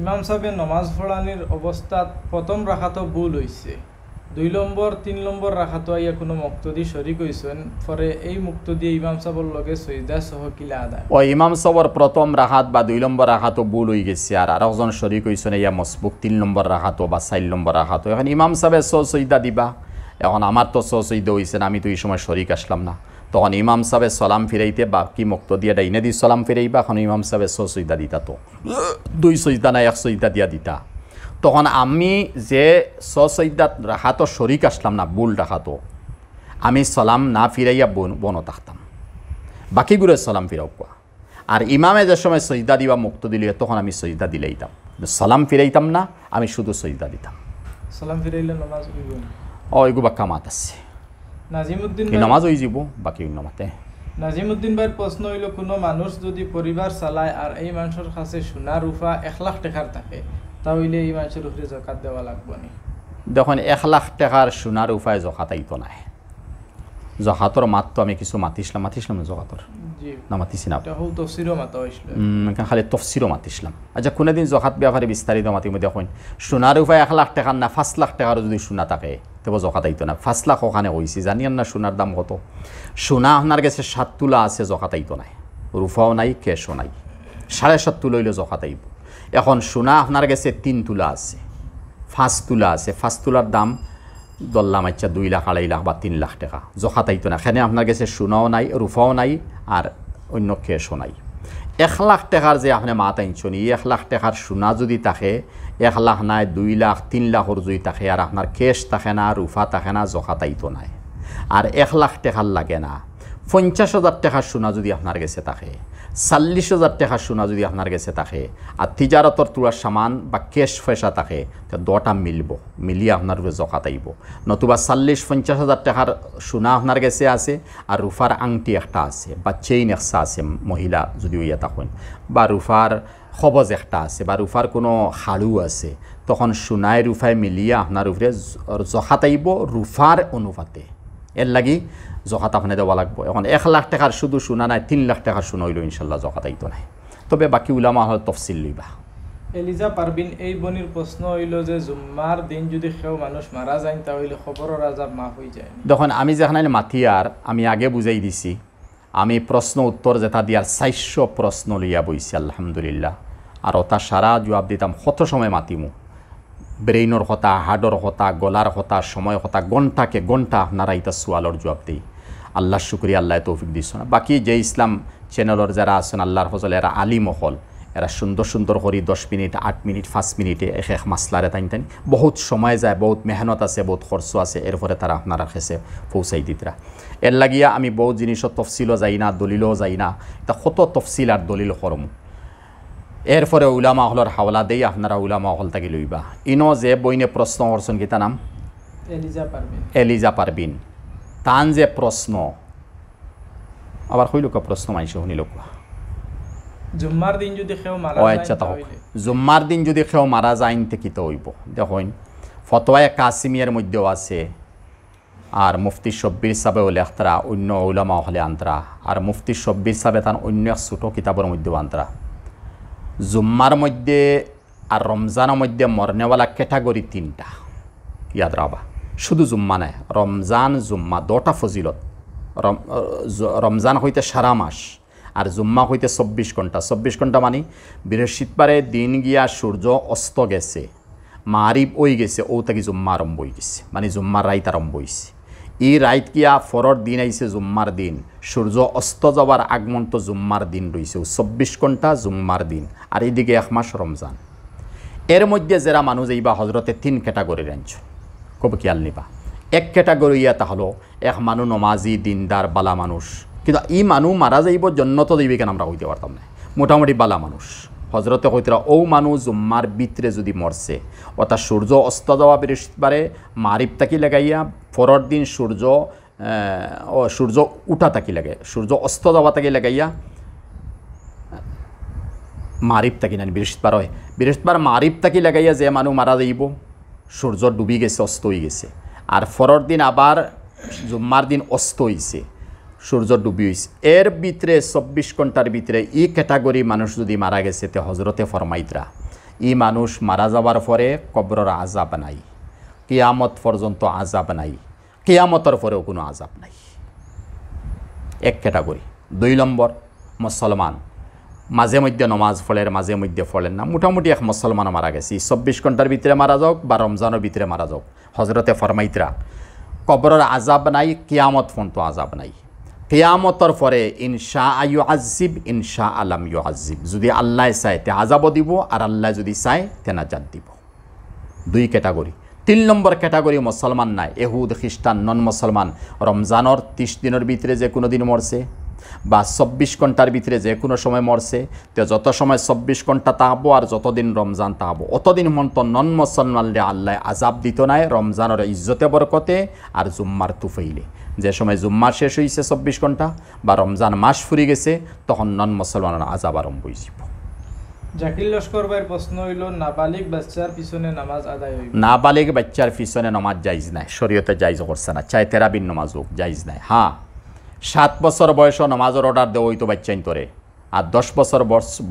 ইমাম সাহেবে নমাজ ফড়ানির অবস্থাত প্রথম রাখাতো ভুল হয়েছে দুই নম্বর তিন নম্বর রাখাতো আইয়া কোনো মুক্ত দি সরি কইছেন পরে এই দিয়ে ইমাম সাহর লগে সৈদা সহ কিলা আদায় ও ইমাম সাহর প্রথম রাখাত বা দুই নম্বর রাখাতো ভুল হয়ে গেছে আর আরেকজন সরি কইছেন ইয়া মসবুক তিন নম্বর রাখাতো বা চার নম্বর রাখাতো এখন ইমাম সাহেব সহ সৈদা দিবা এখন আমার তো সহ সৈদা হয়েছেন আমি তো এই সময় শরিক আসলাম না তখন ইমাম সাহেব সালাম ফিরাইতে বা কি মুক্ত দিয়া ডাইনে দি সালাম ফিরাইবা এখন ইমাম সাহেব ছ সইদা দিতা তো দুই সইদা না এক সইদা দিয়া দিতা তখন আমি যে ছ সইদাত রাখাতো শরিক আসলাম না বুল রাখাতো আমি সালাম না ফিরাইয়া বন বন থাকতাম বাকিগুলো সালাম ফিরাও কোয়া আর ইমামে যে সময় সৈদা দিবা মুক্ত দিলে তখন আমি সৈদা দিলেইতাম সালাম ফিরাইতাম না আমি শুধু সৈদা দিতাম সালাম ফিরাইলে ও এগুবা কামাত আছে নাজিমউদ্দিন নামাজ হয়ে যাব বাকি অন্য মতে নাজিমউদ্দিন ভাইয়ের প্রশ্ন হইল কোনো মানুষ যদি পরিবার চালায় আর এই মানুষের কাছে সোনা রূপা এক লাখ টাকার থাকে তাহলে এই মানুষের উপরে জকাত দেওয়া লাগবে না দেখুন এক লাখ টাকার সোনার উপায় জকাতাইত নাই জহাতর মাত তো আমি কিছু মাতিছিলাম মাতিছিলাম না জহাতর না মাতিছি না মানে খালি তফসিরও মাতিছিলাম আচ্ছা কোনোদিন জখাত ব্যাপারে বিস্তারিত মাতিম দেখুন সোনার উপায় এক লাখ টাকার না পাঁচ লাখ টাকারও যদি সোনা থাকে তবে জকা তাইতো না ফার্স্ট লাখ ওখানে জানি জানিয়েন না সোনার দাম কত সোনা আপনার কাছে সাত তুলা আছে জকা তাইতো নাই রুফাও নাই ক্যাশও নাই সাড়ে সাত তুলা হইলে জকা তাইব এখন সোনা আপনার কাছে তিন তুলা আছে ফাঁস তুলা আছে ফাঁস তুলার দাম দল্লা মাইচা দুই লাখ আড়াই লাখ বা তিন লাখ টাকা জখা তাইতো না সেখানে আপনার কাছে সোনাও নাই রুফাও নাই আর অন্য ক্যাশও নাই এক লাখ টাকার যে আপনি মাত আনছেন এক লাখ টাকার সোনা যদি থাকে এক লাখ নাই দুই লাখ তিন লাখর যদি থাকে আর আপনার কেশ থাকে না রুফা থাকে না জখা তাইতো নাই আর এক লাখ টাকার লাগে না পঞ্চাশ হাজার টাকার সোনা যদি আপনার গেছে থাকে চাল্লিশ হাজার টাকার সোনা যদি আপনার গেছে থাকে আর তিজারতর তোলার সামান বা ক্যাশ পয়সা থাকে তো দটা মিলব মিলিয়ে আপনার জকাত আইব নতুবা চাল্লিশ পঞ্চাশ হাজার টাকার সোনা আপনার গেছে আছে আর রুফার আংটি একটা আছে বা চেইন একসা আছে মহিলা যদি ইয়ে থাকেন বা রুফার সবজ একটা আছে বা রুফার কোনো হাড়ু আছে তখন সোনায় রুফায় মিলিয়ে আপনার উপরে জকাত আইব রুফার অনুপাতে এর লাগি জকাত আপনি দেওয়া লাগবো এখন এক লাখ টাকার শুধু শোনা নাই তিন লাখ টাকার শোনা হইলো ইনশাল্লাহ জকাত আইতো নাই তবে বাকি উলামা হয় তফসিল লইবা এলিজা পারবিন এই বনির প্রশ্ন হইল যে জুম্মার দিন যদি কেউ মানুষ মারা যায় তাহলে খবরের আজাব মা হয়ে যায় দেখুন আমি যেখানে মাতি আর আমি আগে বুঝাই দিছি আমি প্রশ্ন উত্তর যেটা দিয়ার চারশো প্রশ্ন লইয়া বইছি আলহামদুলিল্লাহ আর তা সারা জবাব দিতাম কত সময় মাতিমু ব্রেইনর হতা হাডর হতা গলার হতা সময় হতা ঘন্টাকে ঘন্টা আপনারা এটা সোয়ালর জবাব দিই আল্লাহ শুক্রিয়া আল্লাহ তৌফিক না বাকি যে ইসলাম চ্যানেলর যারা আছেন আল্লাহর ফজল এরা আলিমহল এরা সুন্দর সুন্দর করি দশ মিনিট আট মিনিট পাঁচ মিনিটে এক এক মাসলারে তাই তাই বহুত সময় যায় বহুত মেহনত আছে বহুত খরচ আছে ফলে তারা আপনারা খেসে পৌঁছাই দিতরা এর লাগিয়া আমি বহুত জিনিসও তফসিলও যাই না দলিলও যাই না এটা কত তফসিল আর দলিল করম এরপরে উলামা হলর হাওলা দেই আপনারা উলামা হল থেকে লইবা ইনো যে বইনে প্রশ্ন করছেন কি নাম এলিজা পারবিন তান যে প্রশ্ন আবার কইল প্রশ্ন মানিছে শুনিল জুম্মার দিন যদি খেও মারা আচ্ছা দিন যদি খেও যায় তে কি তো হইব দেখুন ফতোয়া কাশিমিয়ার মধ্যেও আছে আর মুফতি শব্বির সাবে হলে আখতারা অন্য উলামা হলে আন্তরা আর মুফতি শব্বির সাবে তার অন্য এক ছোটো কিতাবের মধ্যেও আন্তরা জুম্মার মধ্যে আর রমজানের মধ্যে মরনেওয়ালা ক্যাটাগরি তিনটা ইয়াদ রাবা শুধু জুম্মা নাই রমজান জুম্মা দটা ফজিলত রমজান হইতে সারা মাস আর জুম্মা হইতে চব্বিশ ঘন্টা চব্বিশ ঘন্টা মানে বৃহস্পতিবারে দিন গিয়া সূর্য অস্ত গেছে মারিব ওই গেছে ও তাকে জুম্মা আরম্ভ হয়ে গেছে মানে জুম্মার রাইত আরম্ভ হয়েছে ই রাইত গিয়া ফরর দিন আইছে জুম্মার দিন সূর্য অস্ত যাওয়ার আগমন তো জুম্মার দিন রয়েছে চব্বিশ ঘন্টা জুম্মার দিন আর এইদিকে এক মাস রমজান এর মধ্যে যারা মানুষ এইবা হজরতে তিন ক্যাটাগরি আনছেন কব খেয়াল নিবা এক ক্যাটাগরি এটা হলো এক মানু নমাজি দিনদার বালা মানুষ কিন্তু ই মানু মারা যাইব জন্নত দেবী কেন আমরা হইতে পারতাম না মোটামুটি বালা মানুষ হজরতে কইতরা ও মানুষ জুম্মার বিত্রে যদি মরছে অর্থাৎ সূর্য অস্ত যাওয়া বৃহস্পতিবারে মারিপ তাকি লাগাইয়া পরের দিন সূর্য সূর্য উঠা তাকি লাগে সূর্য অস্ত যাওয়া তাকি ইয়া মারিব তাকি না বৃহস্পতিবার হয় বৃহস্পতিবার মারিব তাকি লাগাইয়া যে মানুষ মারা যাইব সূর্য ডুবি গেছে অস্ত হয়ে গেছে আর ফরর দিন আবার জুম্মার দিন অস্ত হয়েছে সূর্য ডুবি হয়েছে এর ভিতরে চব্বিশ ঘন্টার ভিতরে ই ক্যাটাগরি মানুষ যদি মারা গেছে তে হজরতে ফরমাইদরা ই মানুষ মারা যাওয়ার পরে কবরর আজাব নাই কিয়ামত পর্যন্ত আজাব নাই কেয়ামতর পরেও কোনো আজাব নাই এক ক্যাটাগরি দুই নম্বর মুসলমান মাঝে মধ্যে নমাজ ফলের মাঝে মধ্যে ফলেন না মোটামুটি এক মুসলমানও মারা গেছি চব্বিশ ঘন্টার ভিতরে মারা যাওক বা রমজানের ভিতরে মারা যাওক হজরতে ফরমাইতরা কবরের আজাব নাই কেয়ামত পর্যন্ত আজাব নাই কেয়ামতর পরে ইনশা আয়ু আজিব ইনশা আলাম ইউ আজিব যদি আল্লাহ চায় তে আজাবও দিব আর আল্লাহ যদি চায় তে নাজাত দিব দুই ক্যাটাগরি তিন নম্বর ক্যাটাগরি মুসলমান নাই এহুদ খ্রিস্টান নন মুসলমান রমজানর তিরিশ দিনের ভিতরে যে কোনো দিন মরছে বা চব্বিশ ঘন্টার ভিতরে যে কোনো সময় মরছে তো যত সময় চব্বিশ ঘন্টা তাহাবো আর যতদিন রমজান তাহাবো অতদিন মন্ত নন মুসলমানরে আল্লাহ আজাব দিত নাই রমজানের ইজ্জতে বরকতে আর জুম্মার তুফইলে যে সময় জুম্মা শেষ হয়েছে চব্বিশ ঘন্টা বা রমজান মাস ফুরি গেছে তখন নন মুসলমানের আজাব আরম্ভ হয়ে যাব জাকির লস্কর নাবালিক বাচ্চার পিছনে নমাজ আদায় হইবে নাবালিক বাচ্চার পিছনে নাই শরীয়তে জায়েজ করছে না চাই তেরাবিন নামাজ হোক জায়েজ নাই হ্যাঁ সাত বছর বয়সে নামাজের অর্ডার দেওয়া হইতো বাচ্চাইন তোরে আর দশ বছর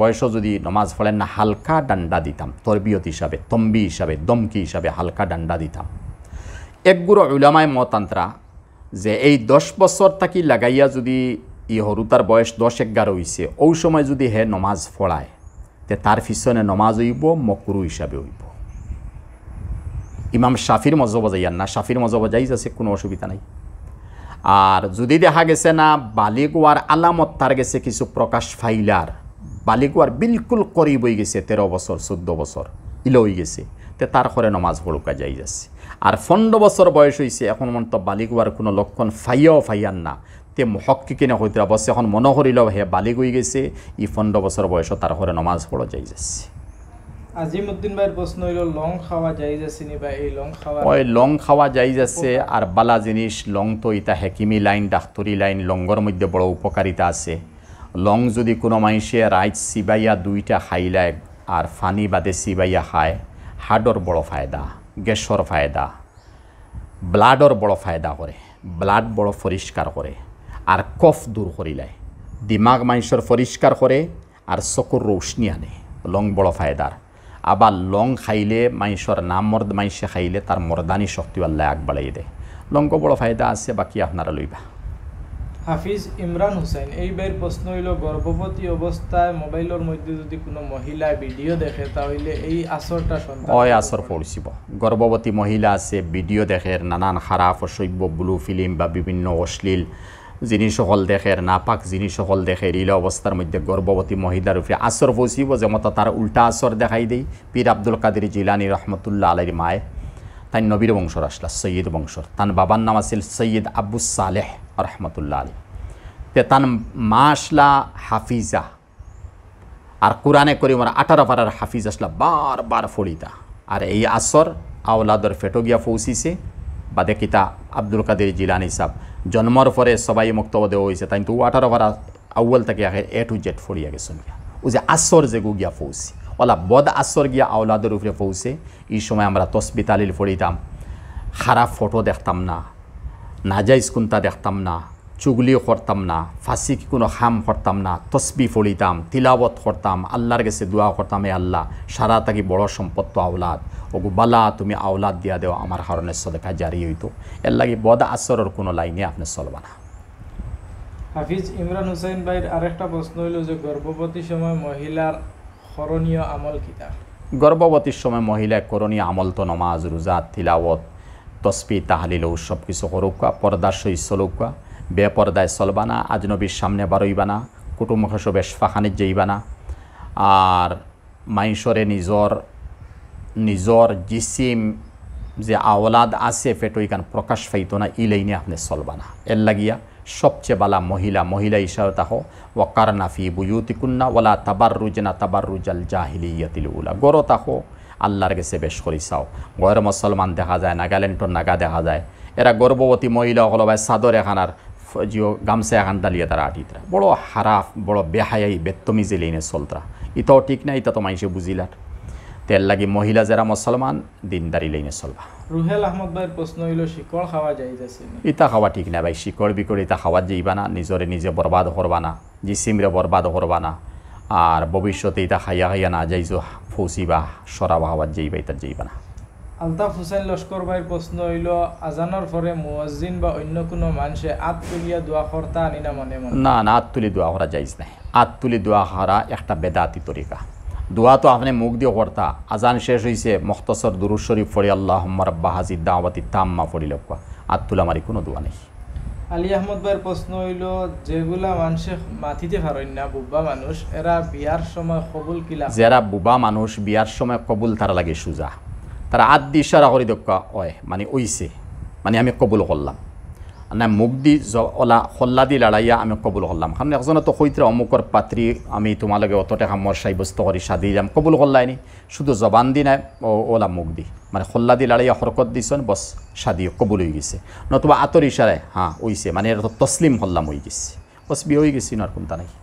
বয়সে যদি নমাজ ফলেন না হালকা ডান্ডা দিতাম তরবিয়ত হিসাবে তম্বি হিসাবে দমকি হিসাবে হালকা ডান্ডা দিতাম একগুরো উলামায় মতান্ত্রা যে এই দশ বছর তাকি লাগাইয়া যদি ই হরুতার বয়স দশ এগারো হইছে ওই সময় যদি হে নমাজ ফলায় তে তার পিছনে নমাজ হইব মকরু হিসাবে হইব ইমাম শাফির মজব যাইয়ার না শাফির মজব যাই আছে কোনো অসুবিধা নাই আর যদি দেখা গেছে না বালিগুয়ার আলামত তার গেছে কিছু প্রকাশ ফাইলার বালিগুয়ার বিলকুল করি বই গেছে তেরো বছর চোদ্দ বছর ইলে হয়ে গেছে তে তার করে নমাজ ভড়ুকা যাই যাচ্ছে আর পনেরো বছর বয়স হয়েছে এখন মন্ত বালিগুয়ার কোনো লক্ষণ ফাইয়াও ফাইয়ার না তে হককিনে হইতে অবশ্যই এখন মনে করিল হে বালি গই গেছে ই পনেরো বছর বয়স তার ঘরে নমাজ পড়া যাই যাচ্ছে আজিমউদ্দিন ভাইয়ের প্রশ্ন হইল লং খাওয়া যাই যাচ্ছে নি ভাই এই লং খাওয়া ওই লং খাওয়া যাই যাচ্ছে আর বালা জিনিস লং তো ইতা হেকিমি লাইন ডাক্তরি লাইন লঙ্গর মধ্যে বড় উপকারিতা আছে লং যদি কোনো মানুষে রাইট সিবাইয়া দুইটা খাইলায় আর ফানি বাদে সিবাইয়া খায় হার্টর বড় ফায়দা গ্যাসর ফায়দা ব্লাডর বড় ফায়দা করে ব্লাড বড় পরিষ্কার করে আর কফ দূর করিলায় দিমাগ মাংসর পরিষ্কার করে আর চকুর রৌশনি আনে লং বড় ফায়দার আবার লং খাইলে মাংসর নাম মর্দ মাংসে খাইলে তার মর্দানি শক্তি আল্লাহ আগ বাড়াই দেয় লং বড় ফায়দা আছে বাকি আপনারা লইবা হাফিজ ইমরান হুসাইন এইবার প্রশ্ন হইল গর্ভবতী অবস্থায় মোবাইলের মধ্যে যদি কোনো মহিলা ভিডিও দেখে তাহলে এই আসরটা সন্তান ওই আসর পড়ছিব গর্ভবতী মহিলা আছে ভিডিও দেখে নানান খারাপ অসভ্য ব্লু ফিল্ম বা বিভিন্ন অশ্লীল যিনি সকল দেখের নাপাক যিনি সকল দেখে রিল অবস্থার মধ্যে গর্ভবতী মহিলার উপরে আসর বসিব মতো তার উল্টা আসর দেখাই দেই পীর আব্দুল কাদির জিলানি রহমতুল্লাহ আলের মায়ে তাই নবীর বংশর আসলা সৈয়দ বংশর তান বাবার নাম আছিল সৈয়দ আব্বু সালেহ রহমতুল্লাহ আলী তে তান মা আসলা হাফিজা আর কোরআনে মার আঠারো পাড়ার হাফিজ আসলা বারবার ফড়িতা আর এই আসর আওলাদর ফেটোগিয়া গিয়া পৌঁছিছে বাদে কিতা আব্দুল কাদের জিলানি সাহ জন্মর পরে সবাই মুক্ত দেওয়া হয়েছে তাই তো ওয়াটার ওভার আউ্বল থেকে আগে এ টু জেড ফরিয়া আগে গিয়া ও যে আশ্বর যে গিয়া ফৌসি ওলা বদ আশ্বর গিয়া আওলাদের উপরে ফৌসে এই সময় আমরা তসবিতালিল তালিল ফড়িতাম খারাপ ফটো দেখতাম না নাজাইজ কুন্তা দেখতাম না চুগলিও করতাম না ফাঁসি কি কোনো হাম করতাম না তসবি ফলিতাম তিলাবত করতাম আল্লাহর কাছে দোয়া করতাম এ আল্লাহ সারা তাকি বড় সম্পদ তো আওলাদ ওগু বালা তুমি আওলাদ দিয়া দেও আমার হরণের সদেখা জারি হইতো এর লাগে বদ আসরের কোনো লাইনে আপনি চলবা না হাফিজ ইমরান হুসাইন ভাইয়ের আরেকটা প্রশ্ন হইল যে গর্ভবতী সময় মহিলার করণীয় আমল কিতা গর্ভবতীর সময় মহিলা করণীয় আমল তো নমাজ রোজা তিলাবত তসবি তাহালিল সব কিছু করুক পর্দার সহিত চলুকা বেপরদায় সলবানা আজনবীর সামনে বারইবানা কুটুম্ব হসবেশ ফাহানির জৈবানা আর মাইশরে নিজর নিজর জিসিম যে আওলাদ আছে কান প্রকাশ ফাইত না ইলেইনে আপনি চলবানা এর লাগিয়া সবচেয়ে বালা মহিলা মহিলা হিসাবে তাহ ওকার নাফি বুয়ুতিকুন্না ওলা তাবার রুজনা তাবার রুজাল ইয়াতিল উলা গর তাহ আল্লাহর গেছে বেশ চাও গর মুসলমান দেখা যায় নাগাল্যান্ডর নাগা দেখা যায় এরা গর্ভবতী মহিলা হলো ভাই সাদর এখানার জিও গামছা দালিয়া তারা আটিতরা বড় হারাফ বড় বেহায়াই বেত্তমি চল তারা ইতাও ঠিক না ইতা তো মাইসে বুঝিলার তেল লাগি মহিলা যারা মুসলমান দিনদারি লাইনে চলবা রুহেল আহমদ ভাইয়ের প্রশ্ন হইল শিকড় খাওয়া যাইতেছে ইতা খাওয়া ঠিক না ভাই শিকড় বিকড় ইতা খাওয়া যাইবা না নিজরে নিজে বরবাদ করবা না সিমরে বরবাদ করবা না আর ভবিষ্যতে ইতা খাইয়া খাইয়া না যাইছো বা সরাবা খাওয়া যাইবা ইতা যাইবা না আলতাফ হুসেন লস্কর ভাইয়ের প্রশ্ন হইল আজানোর পরে মুয়াজ্জিন বা অন্য কোনো মানুষে আত তুলিয়া দোয়া করতা আনি না মনে মনে না না আত তুলি দোয়া করা যাইজ না আত তুলি দোয়া করা একটা বেদাতি তরিকা দোয়া তো আপনি মুখ দিয়ে করতা আজান শেষ হয়েছে মখতসর দুরু শরীফ ফড়ি আল্লাহ রব্বা হাজি দাওয়াতি তাম্মা ফড়ি লক্ষ্য আত তুলা মারি কোনো দোয়া নেই আলী আহমদ ভাইয়ের প্রশ্ন হইল যেগুলা মানুষে মাথিতে পারেন না বুবা মানুষ এরা বিয়ার সময় কবুল কিলা যারা বুবা মানুষ বিয়ার সময় কবুল তারা লাগে সুজা তারা আদ দি ইশারা করে দেখা অয় মানে ওইসে মানে আমি কবুল করলাম না মুখ দি ওলা হল্লা দি লড়াইয়া আমি কবুল করলাম কারণ একজনে তো কইতরা অমুকর পাত্রী আমি তোমালোকে অত টাকা মর সাব্যস্ত করি যাম কবুল করলাইনি শুধু জবান দি না ওলা মুখ দি মানে হল্লা দি লড়াইয়া হরকত দিছন বস সাদিও কবুল হয়ে গেছে নতুবা আতর ইশারায় হ্যাঁ ওইসে মানে এটা তো তসলিম হল্লাম হয়ে গেছে বস বিয়ে হয়ে গেছি না আর কোনটা নাকি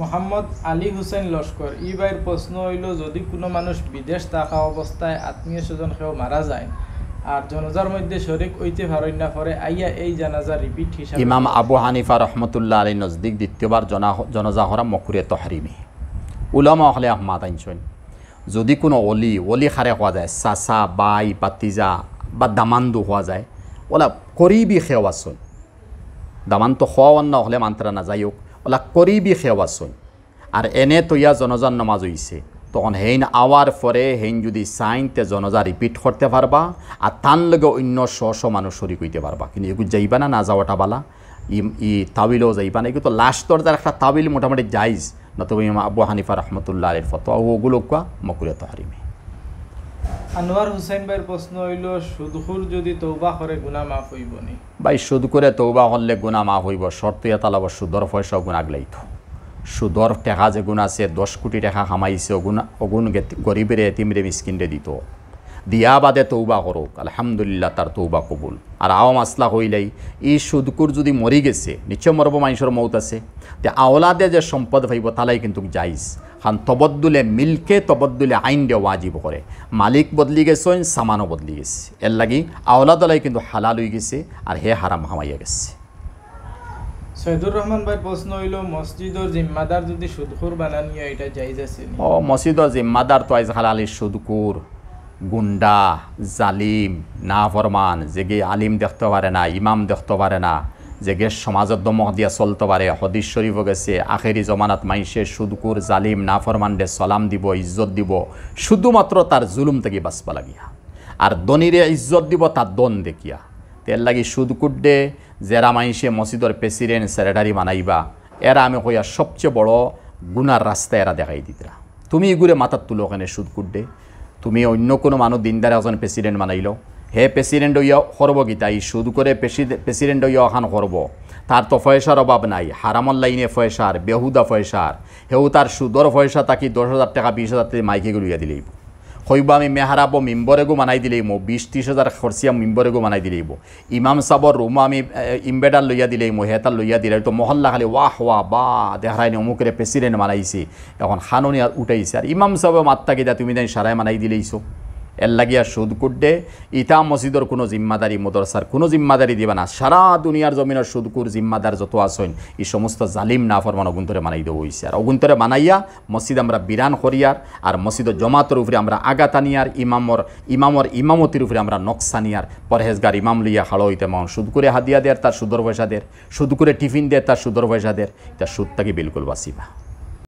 মোহাম্মদ আলী হুসেন লস্কর ই বাইর প্রশ্ন হইল যদি কোনো মানুষ বিদেশ থাকা অবস্থায় আত্মীয় স্বজন সেও মারা যায় আর জনাজার মধ্যে শরিক হইতে পারেন না পরে আইয়া এই জানাজা রিপিট হিসাবে ইমাম আবু হানিফা রহমতুল্লাহ আলী নজদিক দ্বিতীয়বার জনাজা হরা মকুরে তহরিমি উলামা হলে আহমাদ আইনসইন যদি কোনো অলি অলি খারে হওয়া যায় চাচা বাই পাতিজা বা দামান্দু হওয়া যায় ওলা করিবি খেওয়াচন দামান তো খোৱা না হলে মান্ত্রা না ওলা করিবি খেওয়াছই আর এনে তৈয়া জনজার নমাজ হইছে তখন হেইন আওয়ার পরে হেইন যদি তে জনজা রিপিট করতে পারবা আর তান লগে অন্য শ শ মানুষ শরিক কইতে পারবা কিন্তু এগুলো যাইবা না না যাওয়াটা বালা ই তাবিলও যাইবা না এগুলো তো লাস্ট দরজার একটা তাবিল মোটামুটি যাইজ তো আবু হানিফা রহমতুল্লাহ আলীর ফতোয়া ওগুলো কোয়া মকুরিয়া তহরিমে আনোয়ার হুসাইন ভাইয়ের প্রশ্ন হইল সুদখুর যদি তৌবা করে গুণা মাফ হইব নি ভাই সুদ করে তৌবা হলে গুণা মাফ হইব শর্ত ইয়া তালাব সুদর পয়সা গুণা গলাইতো সুদর টেকা যে গুণ আছে দশ কোটি টাকা খামাইছে অগুণ অগুণ গরিবের এতিমরে মিসকিনরে দিত দিয়া বাদে তৌবা করুক আলহামদুলিল্লাহ তার তৌবা কবুল আর আওয়াম আসলা হইলেই এই সুদকুর যদি মরি গেছে নিশ্চয় মরব মানুষের মৌত আছে তে আওলাদে যে সম্পদ ভাইব তালাই কিন্তু যাইস খান তবদ্দুলে মিলকে তবদ্দুলে আইন দেওয়া আজীব করে মালিক বদলি গেছে সামানও বদলি গেছে এর লাগি আওলাদলাই কিন্তু হালাল হয়ে গেছে আর হে হারাম হামাইয়া গেছে সৈদুর রহমান ভাই প্রশ্ন হইল মসজিদর জিম্মাদার যদি সুদকুর বানানি এটা যাইজ আছে ও মসজিদর জিম্মাদার তো আইজ হালালি সুদকুর গুন্ডা জালিম না ফরমান জেগে আলিম দেখতে পারে না ইমাম দেখতে পারে না জেগে সমাজত দমক দিয়া চলতে পারে হদিস শরীফ গেছে আখেরি জমানাত মাইসে সুদকুর জালিম না ফরমান্ডে সলাম দিব ইজ্জত দিব শুধুমাত্র তার জুলুম থেকে বাঁচবা লাগিয়া আর দনিরে ইজ্জত দিব তার দন দেখিয়া তেল লাগি সুদকুর দে জেরা মাইসে মসজিদর প্রেসিডেন্ট সেক্রেটারি মানাইবা এরা আমি কইয়া সবচেয়ে বড় গুনার রাস্তা এরা দেখাই দিতরা তুমি ইগুরে মাথার তুলো ওখানে সুদ দে তুমি অন্য কোনো মানুষ দিনদারে এজন প্রেসিডেন্ট বানাইল হে প্রেসিডেন্ট ইয় সর্বগীতা ই সুদ করে প্রেসিডেন্ট ইয় এখন সর্ব তার তো পয়সার অভাব নাই হারামর লাইনে পয়সার বেহুদা পয়সার হেউ তার সুদর পয়সা তাকে দশ হাজার টাকা বিশ হাজার টাকা মাইকে গুলিয়া দিলেই হইব আমি মেহারাবো মিম্বরেগো মানাই দিলেইব বিশ ত্রিশ হাজার খরচিয়া মিম্বরেগো মানাই দিলেইব ইমাম সাবর রুমো আমি ইম্বেডার লইয়া দিলেইব হেতার লইয়া দিলে তো মহল্লা খালি ওয়াহ ওয়া বা দেখাইনি অমুকের প্রেসিডেন্ট মানাইছে এখন খানুনি আর উঠাইছে আর ইমাম সাহেব মাত্তা কিতা তুমি তাই সারাই মানাই দিলেইছো এর লাগিয়া সুদ কুটডে ইতা মসজিদর কোনো জিম্মাদারি মদরসার কোনো জিম্মাদারি দিবে না সারা দুনিয়ার জমিনের সুদকুর জিম্মাদার যত আসইন এই সমস্ত জালিম না ফরমান অগুন্তরে মানাই দেবো হয়েছে আর অগুন্তরে মানাইয়া মসজিদ আমরা বিরান করিয়ার আর মসজিদ জমাতের উপরে আমরা আগাতানিয়ার ইমামর ইমামর ইমামতির উপরে আমরা নিয়ার পরহেজগার ইমাম লইয়া হাড়ো হইতে মন সুদ করে হাদিয়া দেয়ার তার সুদর পয়সা দের সুদ করে টিফিন দেয় তার সুদর পয়সা তার সুদ তাকে বিলকুল বাসিবা